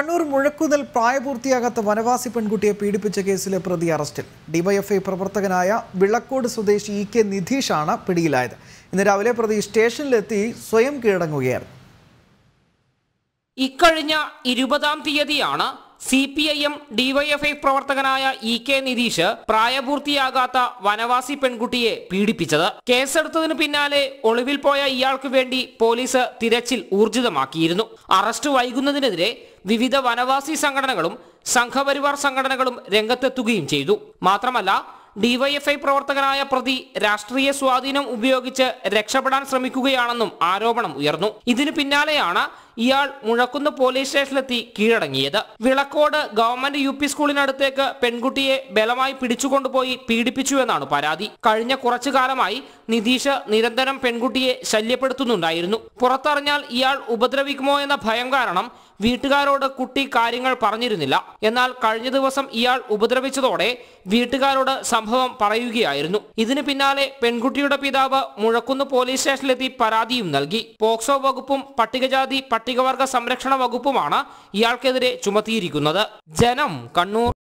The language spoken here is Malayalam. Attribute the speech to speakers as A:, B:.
A: കണ്ണൂർ മുഴക്കുന്നിൽ പ്രായപൂർത്തിയാകാത്ത വനവാസി പെൺകുട്ടിയെ പീഡിപ്പിച്ച കേസിലെ പ്രതി അറസ്റ്റിൽ ഡിവൈഎഫ്ഐ പ്രവർത്തകനായ വിളക്കോട് സ്വദേശി ഇ കെ നിധീഷാണ് പിടിയിലായത് ഇന്ന് രാവിലെ പ്രതി സ്റ്റേഷനിലെത്തി സ്വയം കീഴടങ്ങുകയായിരുന്നു
B: ഇക്കഴിഞ്ഞ ഇരുപതാം തീയതിയാണ് C P I M DYFI പ്രവർത്തകനായ ഇ കെ നിതീഷ് പ്രായപൂർത്തിയാകാത്ത വനവാസി പെൺകുട്ടിയെ പീഡിപ്പിച്ചത് കേസെടുത്തതിനു പിന്നാലെ ഒളിവിൽ പോയ ഇയാൾക്ക് വേണ്ടി പോലീസ് തിരച്ചിൽ ഊർജിതമാക്കിയിരുന്നു അറസ്റ്റ് വൈകുന്നതിനെതിരെ വിവിധ വനവാസി സംഘടനകളും സംഘപരിവാർ സംഘടനകളും രംഗത്തെത്തുകയും ചെയ്തു മാത്രമല്ല ഡിവൈഎഫ്ഐ പ്രവർത്തകനായ പ്രതി രാഷ്ട്രീയ സ്വാധീനം ഉപയോഗിച്ച് രക്ഷപ്പെടാൻ ശ്രമിക്കുകയാണെന്നും ആരോപണം ഉയർന്നു ഇതിനു പിന്നാലെയാണ് ഇയാൾ മുഴക്കുന്ന് പോലീസ് സ്റ്റേഷനിലെത്തി കീഴടങ്ങിയത് വിളക്കോട് ഗവൺമെന്റ് യു പി സ്കൂളിനടുത്തേക്ക് പെൺകുട്ടിയെ ബലമായി പിടിച്ചുകൊണ്ടുപോയി പീഡിപ്പിച്ചുവെന്നാണ് പരാതി കഴിഞ്ഞ കുറച്ചു കാലമായി നിതീഷ് നിരന്തരം പെൺകുട്ടിയെ ശല്യപ്പെടുത്തുന്നുണ്ടായിരുന്നു പുറത്തറിഞ്ഞാൽ ഇയാൾ ഉപദ്രവിക്കുമോ എന്ന ഭയം കാരണം വീട്ടുകാരോട് കുട്ടി കാര്യങ്ങൾ പറഞ്ഞിരുന്നില്ല എന്നാൽ കഴിഞ്ഞ ദിവസം ഇയാൾ ഉപദ്രവിച്ചതോടെ വീട്ടുകാരോട് സംഭവം പറയുകയായിരുന്നു ഇതിന് പിന്നാലെ പെൺകുട്ടിയുടെ പിതാവ് മുഴക്കുന്ന് പോലീസ് സ്റ്റേഷനിലെത്തി പരാതിയും നൽകി പോക്സോ വകുപ്പും പട്ടികജാതി പട്ടിക പട്ടികവർഗ സംരക്ഷണ വകുപ്പുമാണ് ഇയാൾക്കെതിരെ
A: ചുമത്തിയിരിക്കുന്നത് ജനം കണ്ണൂർ